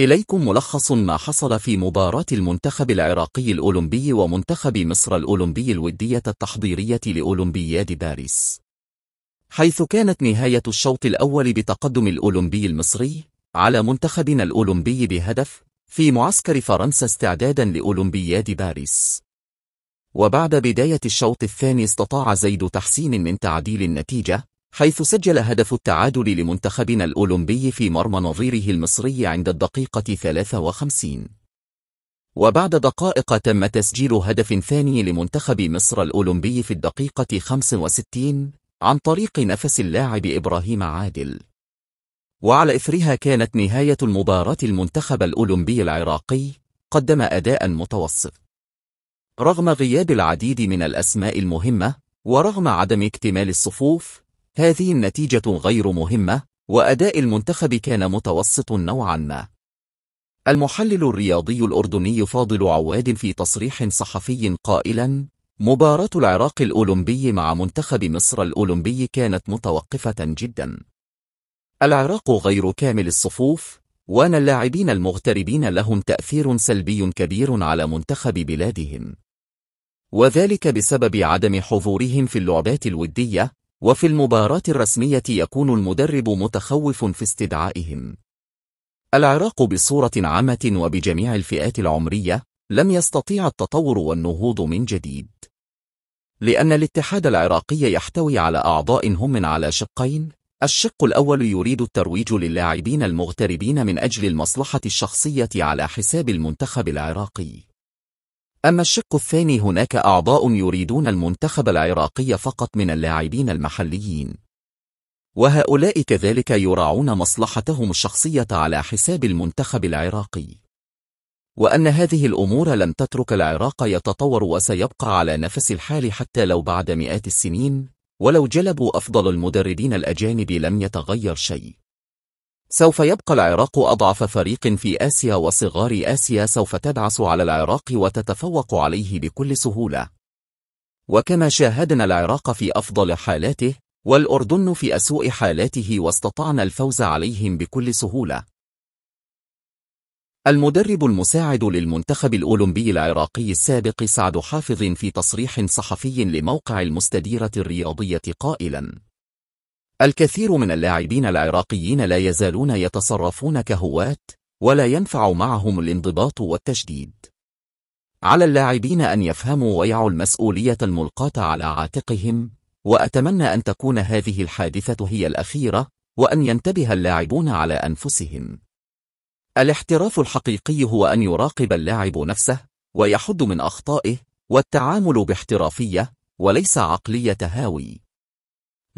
إليكم ملخص ما حصل في مباراة المنتخب العراقي الأولمبي ومنتخب مصر الأولمبي الودية التحضيرية لأولمبياد باريس حيث كانت نهاية الشوط الأول بتقدم الأولمبي المصري على منتخبنا الأولمبي بهدف في معسكر فرنسا استعدادا لأولمبياد باريس وبعد بداية الشوط الثاني استطاع زيد تحسين من تعديل النتيجة حيث سجل هدف التعادل لمنتخبنا الأولمبي في مرمى نظيره المصري عند الدقيقة 53 وبعد دقائق تم تسجيل هدف ثاني لمنتخب مصر الأولمبي في الدقيقة 65 عن طريق نفس اللاعب إبراهيم عادل وعلى إثرها كانت نهاية المباراة المنتخب الأولمبي العراقي قدم أداء متوسط رغم غياب العديد من الأسماء المهمة ورغم عدم اكتمال الصفوف هذه النتيجة غير مهمة وأداء المنتخب كان متوسط نوعا ما المحلل الرياضي الأردني فاضل عواد في تصريح صحفي قائلا مباراة العراق الأولمبي مع منتخب مصر الأولمبي كانت متوقفة جدا العراق غير كامل الصفوف وأن اللاعبين المغتربين لهم تأثير سلبي كبير على منتخب بلادهم وذلك بسبب عدم حضورهم في اللعبات الودية وفي المباراة الرسمية يكون المدرب متخوف في استدعائهم العراق بصورة عامة وبجميع الفئات العمرية لم يستطيع التطور والنهوض من جديد لأن الاتحاد العراقي يحتوي على أعضاء هم من على شقين الشق الأول يريد الترويج للاعبين المغتربين من أجل المصلحة الشخصية على حساب المنتخب العراقي أما الشق الثاني هناك أعضاء يريدون المنتخب العراقي فقط من اللاعبين المحليين وهؤلاء كذلك يراعون مصلحتهم الشخصية على حساب المنتخب العراقي وأن هذه الأمور لم تترك العراق يتطور وسيبقى على نفس الحال حتى لو بعد مئات السنين ولو جلبوا أفضل المدربين الأجانب لم يتغير شيء سوف يبقى العراق أضعف فريق في آسيا وصغار آسيا سوف تدعس على العراق وتتفوق عليه بكل سهولة وكما شاهدنا العراق في أفضل حالاته والأردن في أسوء حالاته واستطعنا الفوز عليهم بكل سهولة المدرب المساعد للمنتخب الأولمبي العراقي السابق سعد حافظ في تصريح صحفي لموقع المستديرة الرياضية قائلاً الكثير من اللاعبين العراقيين لا يزالون يتصرفون كهواة ولا ينفع معهم الانضباط والتجديد على اللاعبين أن يفهموا ويعوا المسؤولية الملقاة على عاتقهم وأتمنى أن تكون هذه الحادثة هي الأخيرة وأن ينتبه اللاعبون على أنفسهم الاحتراف الحقيقي هو أن يراقب اللاعب نفسه ويحد من أخطائه والتعامل باحترافية وليس عقلية هاوي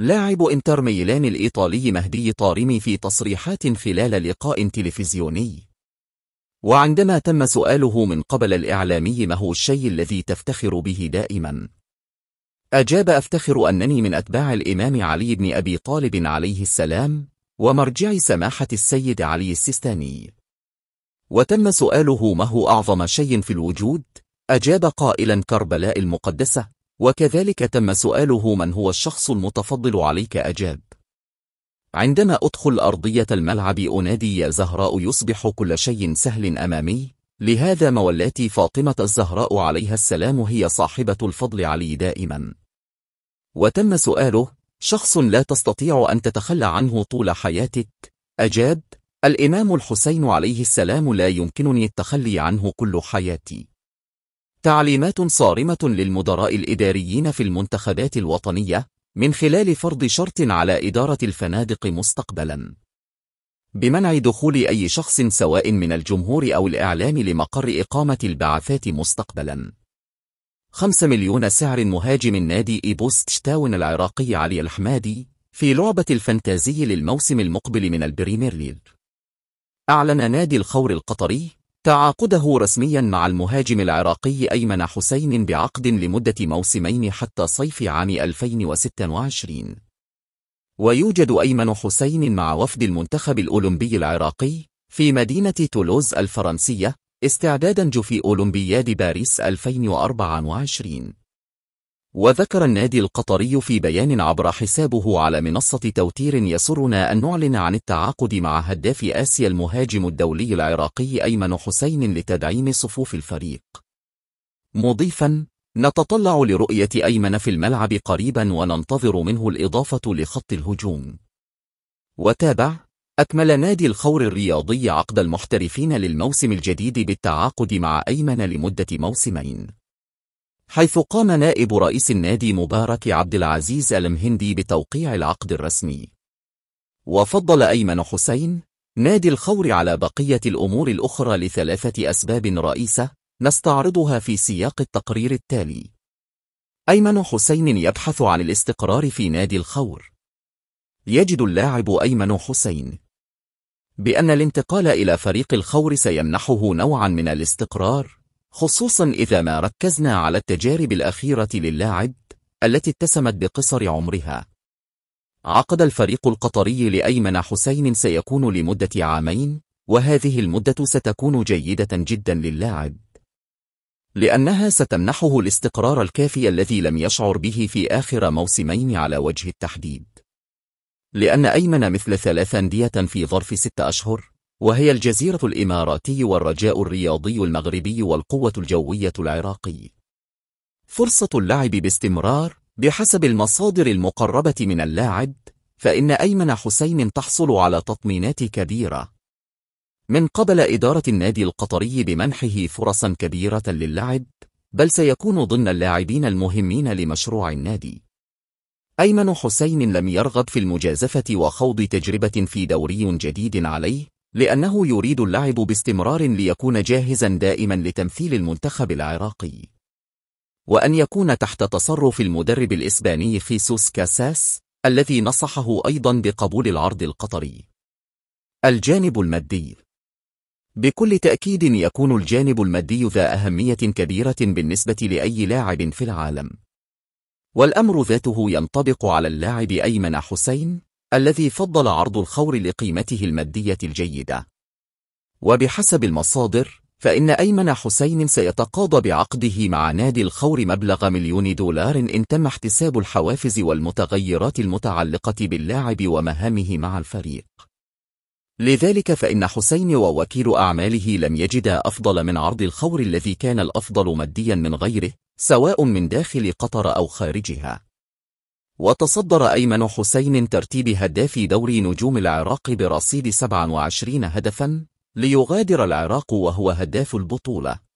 لاعب انتر ميلان الإيطالي مهدي طارمي في تصريحات خلال لقاء تلفزيوني وعندما تم سؤاله من قبل الإعلامي ما هو الشيء الذي تفتخر به دائما أجاب أفتخر أنني من أتباع الإمام علي بن أبي طالب عليه السلام ومرجع سماحة السيد علي السيستاني وتم سؤاله ما هو أعظم شيء في الوجود أجاب قائلا كربلاء المقدسة وكذلك تم سؤاله من هو الشخص المتفضل عليك أجاب عندما أدخل أرضية الملعب أنادي يا زهراء يصبح كل شيء سهل أمامي لهذا مولاتي فاطمة الزهراء عليها السلام هي صاحبة الفضل علي دائما وتم سؤاله شخص لا تستطيع أن تتخلى عنه طول حياتك أجاب الإمام الحسين عليه السلام لا يمكنني التخلي عنه كل حياتي تعليمات صارمة للمدراء الإداريين في المنتخبات الوطنية من خلال فرض شرط على إدارة الفنادق مستقبلا بمنع دخول أي شخص سواء من الجمهور أو الإعلام لمقر إقامة البعثات مستقبلا 5 مليون سعر مهاجم النادي إيبوست شتاون العراقي علي الحمادي في لعبة الفانتازي للموسم المقبل من البريمير ليج أعلن نادي الخور القطري تعاقده رسميا مع المهاجم العراقي أيمن حسين بعقد لمدة موسمين حتى صيف عام 2026 ويوجد أيمن حسين مع وفد المنتخب الأولمبي العراقي في مدينة تولوز الفرنسية استعدادا في أولمبياد باريس 2024 وذكر النادي القطري في بيان عبر حسابه على منصة توتير يسرنا أن نعلن عن التعاقد مع هداف آسيا المهاجم الدولي العراقي أيمن حسين لتدعيم صفوف الفريق مضيفا نتطلع لرؤية أيمن في الملعب قريبا وننتظر منه الإضافة لخط الهجوم وتابع أكمل نادي الخور الرياضي عقد المحترفين للموسم الجديد بالتعاقد مع أيمن لمدة موسمين حيث قام نائب رئيس النادي مبارك عبد العزيز المهندي بتوقيع العقد الرسمي وفضل أيمن حسين نادي الخور على بقية الأمور الأخرى لثلاثة أسباب رئيسة نستعرضها في سياق التقرير التالي أيمن حسين يبحث عن الاستقرار في نادي الخور يجد اللاعب أيمن حسين بأن الانتقال إلى فريق الخور سيمنحه نوعا من الاستقرار خصوصا إذا ما ركزنا على التجارب الأخيرة للاعب التي اتسمت بقصر عمرها عقد الفريق القطري لأيمن حسين سيكون لمدة عامين وهذه المدة ستكون جيدة جدا للاعب لأنها ستمنحه الاستقرار الكافي الذي لم يشعر به في آخر موسمين على وجه التحديد لأن أيمن مثل ثلاث أندية في ظرف ست أشهر وهي الجزيرة الإماراتي والرجاء الرياضي المغربي والقوة الجوية العراقي فرصة اللعب باستمرار بحسب المصادر المقربة من اللاعب فإن أيمن حسين تحصل على تطمينات كبيرة من قبل إدارة النادي القطري بمنحه فرصا كبيرة للعب بل سيكون ضمن اللاعبين المهمين لمشروع النادي أيمن حسين لم يرغب في المجازفة وخوض تجربة في دوري جديد عليه لأنه يريد اللعب باستمرار ليكون جاهزا دائما لتمثيل المنتخب العراقي وأن يكون تحت تصرف المدرب الإسباني خيسوس كاساس الذي نصحه أيضا بقبول العرض القطري الجانب المادي بكل تأكيد يكون الجانب المادي ذا أهمية كبيرة بالنسبة لأي لاعب في العالم والأمر ذاته ينطبق على اللاعب أيمن حسين الذي فضل عرض الخور لقيمته المادية الجيدة وبحسب المصادر فإن أيمن حسين سيتقاضى بعقده مع نادي الخور مبلغ مليون دولار إن تم احتساب الحوافز والمتغيرات المتعلقة باللاعب ومهامه مع الفريق لذلك فإن حسين ووكيل أعماله لم يجد أفضل من عرض الخور الذي كان الأفضل ماديا من غيره سواء من داخل قطر أو خارجها وتصدر أيمن حسين ترتيب هداف دوري نجوم العراق برصيد 27 هدفا ليغادر العراق وهو هداف البطولة